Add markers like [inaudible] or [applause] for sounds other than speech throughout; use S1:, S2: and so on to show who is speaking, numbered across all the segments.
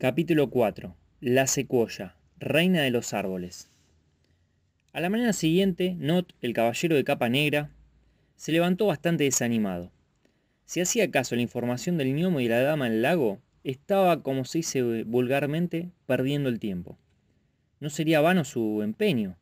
S1: Capítulo 4. La secuoya, reina de los árboles. A la mañana siguiente, Not, el caballero de capa negra, se levantó bastante desanimado. Si hacía caso a la información del gnomo y la dama en el lago, estaba, como se dice vulgarmente, perdiendo el tiempo. No sería vano su empeño.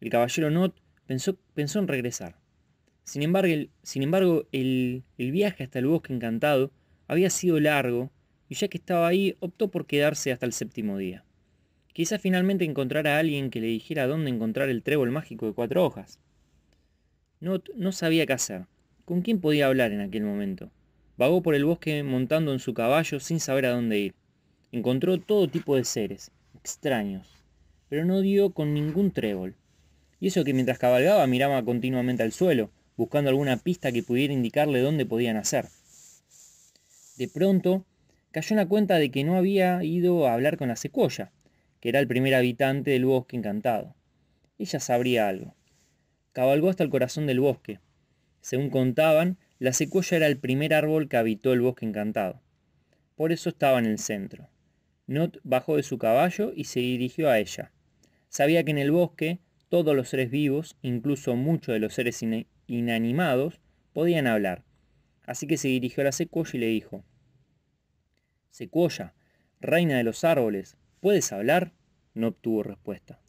S1: El caballero Not pensó, en regresar. Sin embargo, sin embargo el viaje hasta el bosque encantado había sido largo y ya que estaba ahí optó por quedarse hasta el séptimo día. Quizá finalmente encontrara a alguien que le dijera dónde encontrar el trébol mágico de cuatro hojas. No, no sabía qué hacer. ¿Con quién podía hablar en aquel momento? Vagó por el bosque montando en su caballo sin saber a dónde ir. Encontró todo tipo de seres, extraños, pero no dio con ningún trébol. Y eso que mientras cabalgaba miraba continuamente al suelo, buscando alguna pista que pudiera indicarle dónde podían hacer. De pronto, cayó en la cuenta de que no había ido a hablar con la secuoya, que era el primer habitante del bosque encantado. Ella sabría algo. Cabalgó hasta el corazón del bosque. Según contaban, la secuoya era el primer árbol que habitó el bosque encantado. Por eso estaba en el centro. Not bajó de su caballo y se dirigió a ella. Sabía que en el bosque todos los seres vivos, incluso muchos de los seres inanimados, podían hablar. Así que se dirigió a la secuoya y le dijo, Secuoya, reina de los árboles, ¿puedes hablar? No obtuvo respuesta.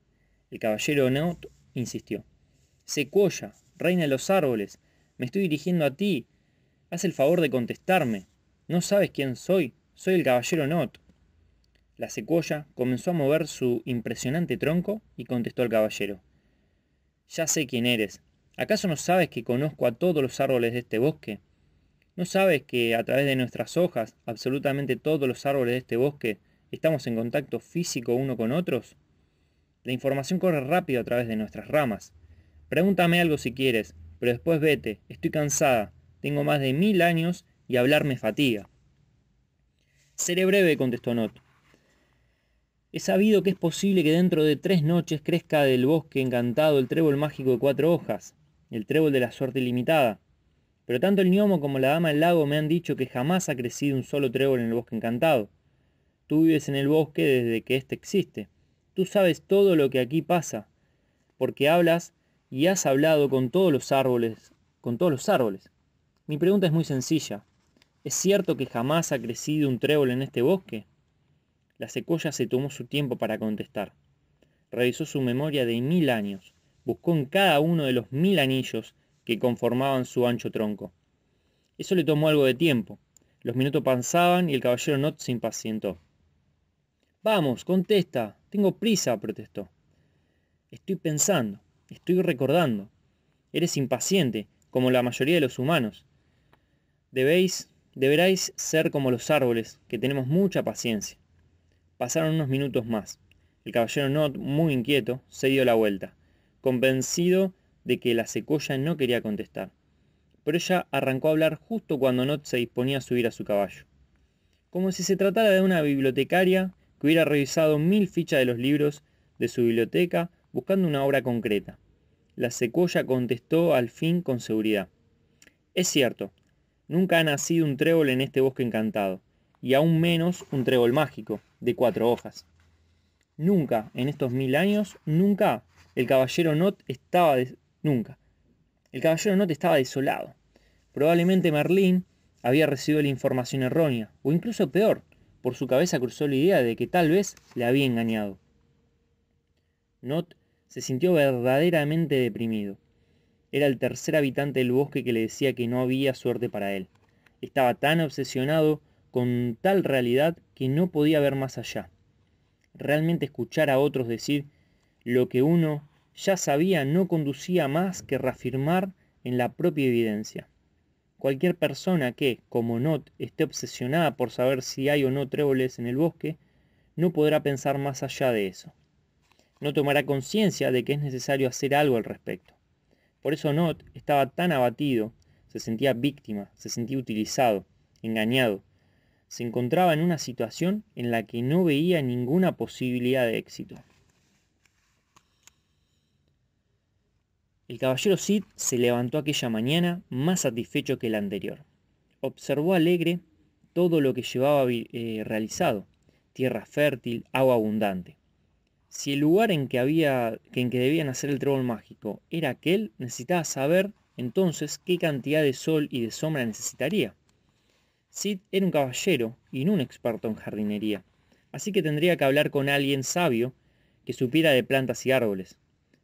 S1: El caballero not insistió. Secuoya, reina de los árboles, me estoy dirigiendo a ti. Haz el favor de contestarme. ¿No sabes quién soy? Soy el caballero Not. La secuoya comenzó a mover su impresionante tronco y contestó al caballero. Ya sé quién eres. ¿Acaso no sabes que conozco a todos los árboles de este bosque? ¿No sabes que a través de nuestras hojas, absolutamente todos los árboles de este bosque, estamos en contacto físico uno con otros? La información corre rápido a través de nuestras ramas. Pregúntame algo si quieres, pero después vete, estoy cansada, tengo más de mil años y hablar me fatiga. Seré breve, contestó Not. He sabido que es posible que dentro de tres noches crezca del bosque encantado el trébol mágico de cuatro hojas, el trébol de la suerte ilimitada, pero tanto el gnomo como la dama del lago me han dicho que jamás ha crecido un solo trébol en el bosque encantado. Tú vives en el bosque desde que éste existe. Tú sabes todo lo que aquí pasa, porque hablas y has hablado con todos los árboles, con todos los árboles. Mi pregunta es muy sencilla. ¿Es cierto que jamás ha crecido un trébol en este bosque? La secoya se tomó su tiempo para contestar. Revisó su memoria de mil años, buscó en cada uno de los mil anillos que conformaban su ancho tronco. Eso le tomó algo de tiempo. Los minutos pasaban y el caballero Not se impacientó. Vamos, contesta. Tengo prisa, protestó. Estoy pensando, estoy recordando. Eres impaciente, como la mayoría de los humanos. Debéis, deberáis ser como los árboles, que tenemos mucha paciencia. Pasaron unos minutos más. El caballero Not, muy inquieto, se dio la vuelta, convencido de que la secoya no quería contestar, pero ella arrancó a hablar justo cuando Not se disponía a subir a su caballo. Como si se tratara de una bibliotecaria que hubiera revisado mil fichas de los libros de su biblioteca buscando una obra concreta. La secoya contestó al fin con seguridad. Es cierto, nunca ha nacido un trébol en este bosque encantado, y aún menos un trébol mágico, de cuatro hojas. Nunca, en estos mil años, nunca el caballero Not estaba nunca. El caballero Not estaba desolado. Probablemente Merlin había recibido la información errónea, o incluso peor, por su cabeza cruzó la idea de que tal vez le había engañado. Not se sintió verdaderamente deprimido. Era el tercer habitante del bosque que le decía que no había suerte para él. Estaba tan obsesionado con tal realidad que no podía ver más allá. Realmente escuchar a otros decir lo que uno ya sabía no conducía más que reafirmar en la propia evidencia. Cualquier persona que, como Not, esté obsesionada por saber si hay o no tréboles en el bosque, no podrá pensar más allá de eso. No tomará conciencia de que es necesario hacer algo al respecto. Por eso Not estaba tan abatido, se sentía víctima, se sentía utilizado, engañado. Se encontraba en una situación en la que no veía ninguna posibilidad de éxito. El caballero Sid se levantó aquella mañana más satisfecho que el anterior. Observó alegre todo lo que llevaba eh, realizado, tierra fértil, agua abundante. Si el lugar en que, había, en debían hacer el trébol mágico era aquel, necesitaba saber entonces qué cantidad de sol y de sombra necesitaría. Sid era un caballero y no un experto en jardinería, así que tendría que hablar con alguien sabio que supiera de plantas y árboles.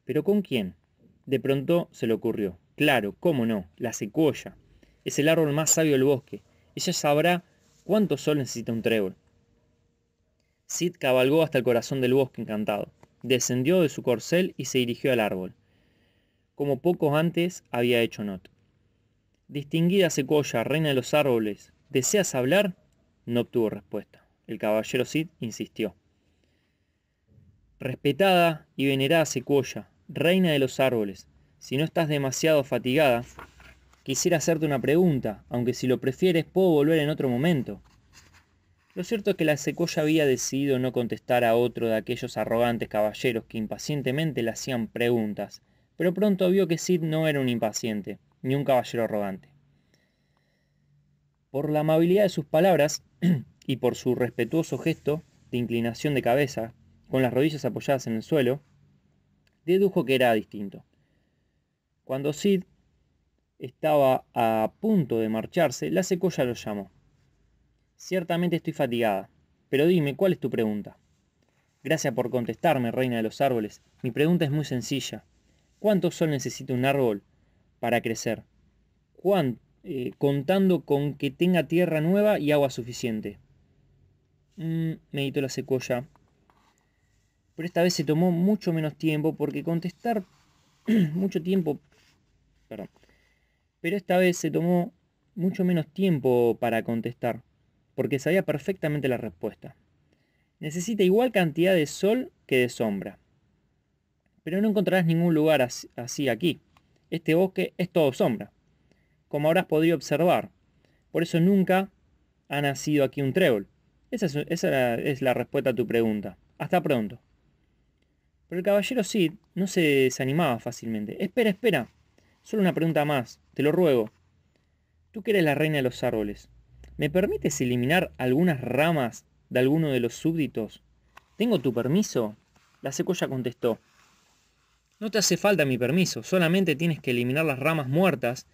S1: ¿Pero con quién? De pronto se le ocurrió. Claro, cómo no, la secuoya. Es el árbol más sabio del bosque. Ella sabrá cuánto sol necesita un trébol. Sid cabalgó hasta el corazón del bosque encantado. Descendió de su corcel y se dirigió al árbol, como poco antes había hecho Not. Distinguida secuoya, reina de los árboles, ¿deseas hablar? No obtuvo respuesta. El caballero Sid insistió. Respetada y venerada secuoya, reina de los árboles, si no estás demasiado fatigada, quisiera hacerte una pregunta, aunque si lo prefieres puedo volver en otro momento. Lo cierto es que la secuoya había decidido no contestar a otro de aquellos arrogantes caballeros que impacientemente le hacían preguntas, pero pronto vio que Sid no era un impaciente, ni un caballero arrogante. Por la amabilidad de sus palabras [clears throat] y por su respetuoso gesto de inclinación de cabeza, con las rodillas apoyadas en el suelo, dedujo que era distinto. Cuando Sid estaba a punto de marcharse, la secoya lo llamó. Ciertamente estoy fatigada, pero dime, ¿cuál es tu pregunta? Gracias por contestarme, reina de los árboles. Mi pregunta es muy sencilla. ¿Cuánto sol necesita un árbol para crecer? ¿Cuánto, eh, contando con que tenga tierra nueva y agua suficiente. Me mm, meditó la secoya pero esta vez se tomó mucho menos tiempo porque contestar [clears throat] mucho tiempo, pero esta vez se tomó mucho menos tiempo para contestar, porque sabía perfectamente la respuesta. Necesita igual cantidad de sol que de sombra. Pero no encontrarás ningún lugar así aquí. Este bosque es todo sombra, como habrás podido observar. Por eso nunca ha nacido aquí un trébol. Esa es, esa es la respuesta a tu pregunta. Hasta pronto. Pero el caballero Cid no se desanimaba fácilmente. Espera, espera. Solo una pregunta más, te lo ruego. Tú que eres la reina de los árboles, ¿me permites eliminar algunas ramas de alguno de los súbditos? ¿Tengo tu permiso? La secoya contestó. No te hace falta mi permiso, solamente tienes que eliminar las ramas muertas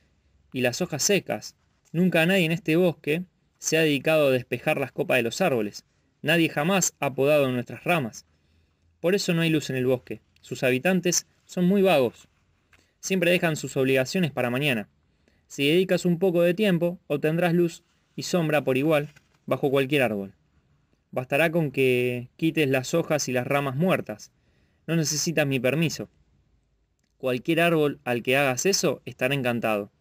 S1: y las hojas secas. Nunca nadie en este bosque se ha dedicado a despejar las copas de los árboles. Nadie jamás ha podado nuestras ramas. Por eso no hay luz en el bosque. Sus habitantes son muy vagos. Siempre dejan sus obligaciones para mañana. Si dedicas un poco de tiempo, obtendrás luz y sombra por igual bajo cualquier árbol. Bastará con que quites las hojas y las ramas muertas. No necesitas mi permiso. Cualquier árbol al que hagas eso estará encantado.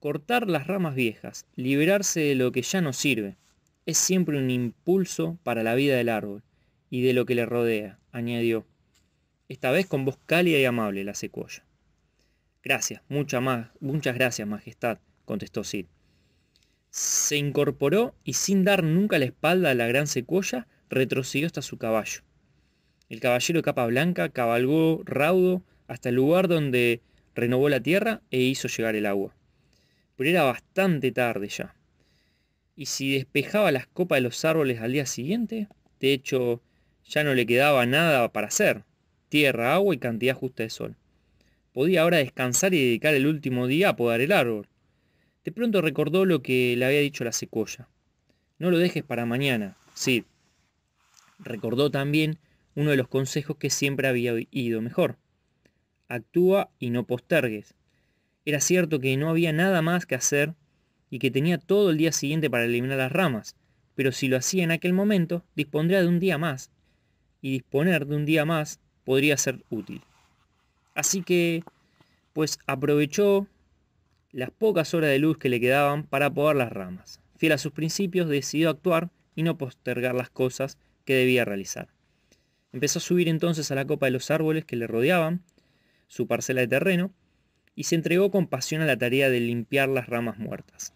S1: Cortar las ramas viejas, liberarse de lo que ya no sirve, es siempre un impulso para la vida del árbol y de lo que le rodea, añadió, esta vez con voz cálida y amable la secuoya. Gracias, mucha más, muchas gracias, Majestad, contestó Sid. Se incorporó y sin dar nunca la espalda a la gran secuoya, retrocedió hasta su caballo. El caballero de capa blanca cabalgó raudo hasta el lugar donde renovó la tierra e hizo llegar el agua. Pero era bastante tarde ya. Y si despejaba las copas de los árboles al día siguiente, de hecho ya no le quedaba nada para hacer, tierra, agua y cantidad justa de sol. Podía ahora descansar y dedicar el último día a podar el árbol. De pronto recordó lo que le había dicho la secuoya. No lo dejes para mañana, sí Recordó también uno de los consejos que siempre había ido mejor. Actúa y no postergues. Era cierto que no había nada más que hacer y que tenía todo el día siguiente para eliminar las ramas, pero si lo hacía en aquel momento, dispondría de un día más y disponer de un día más podría ser útil. Así que, pues aprovechó las pocas horas de luz que le quedaban para apodar las ramas. Fiel a sus principios, decidió actuar y no postergar las cosas que debía realizar. Empezó a subir entonces a la copa de los árboles que le rodeaban, su parcela de terreno, y se entregó con pasión a la tarea de limpiar las ramas muertas.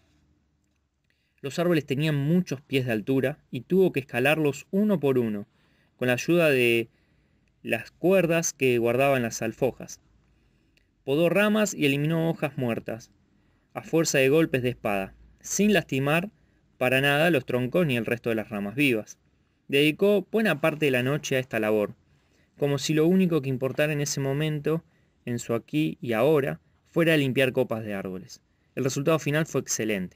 S1: Los árboles tenían muchos pies de altura y tuvo que escalarlos uno por uno, con la ayuda de las cuerdas que guardaban las alfojas. Podó ramas y eliminó hojas muertas, a fuerza de golpes de espada, sin lastimar para nada los troncos ni el resto de las ramas vivas. Dedicó buena parte de la noche a esta labor, como si lo único que importara en ese momento, en su aquí y ahora, fuera limpiar copas de árboles. El resultado final fue excelente.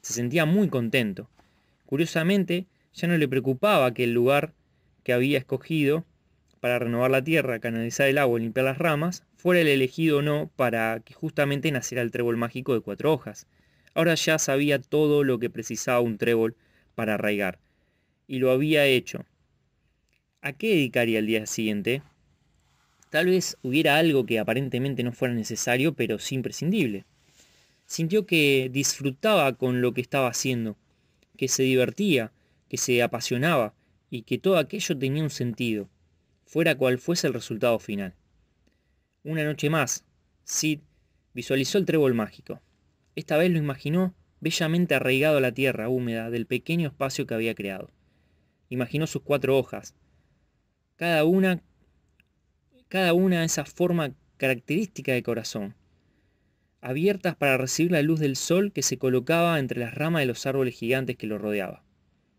S1: Se sentía muy contento. Curiosamente, ya no le preocupaba que el lugar que había escogido para renovar la tierra, canalizar el agua y limpiar las ramas, fuera el elegido o no para que justamente naciera el trébol mágico de cuatro hojas. Ahora ya sabía todo lo que precisaba un trébol para arraigar. Y lo había hecho. ¿A qué dedicaría el día siguiente? Tal vez hubiera algo que aparentemente no fuera necesario, pero sí imprescindible. Sintió que disfrutaba con lo que estaba haciendo, que se divertía, que se apasionaba, y que todo aquello tenía un sentido, fuera cual fuese el resultado final. Una noche más, Sid visualizó el trébol mágico. Esta vez lo imaginó bellamente arraigado a la tierra húmeda del pequeño espacio que había creado. Imaginó sus cuatro hojas, cada una, cada una esa forma característica de corazón, abiertas para recibir la luz del sol que se colocaba entre las ramas de los árboles gigantes que lo rodeaba.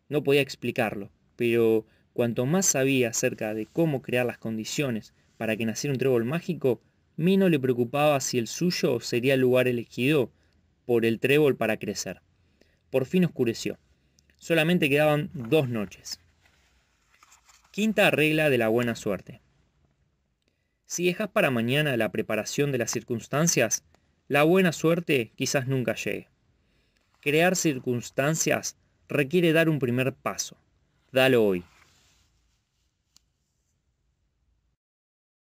S1: No podía explicarlo, pero cuanto más sabía acerca de cómo crear las condiciones para que naciera un trébol mágico, menos le preocupaba si el suyo sería el lugar elegido por el trébol para crecer. Por fin oscureció. Solamente quedaban dos noches. Quinta regla de la buena suerte. Si dejas para mañana la preparación de las circunstancias, la buena suerte quizás nunca llegue. Crear circunstancias requiere dar un primer paso. Dale hoy.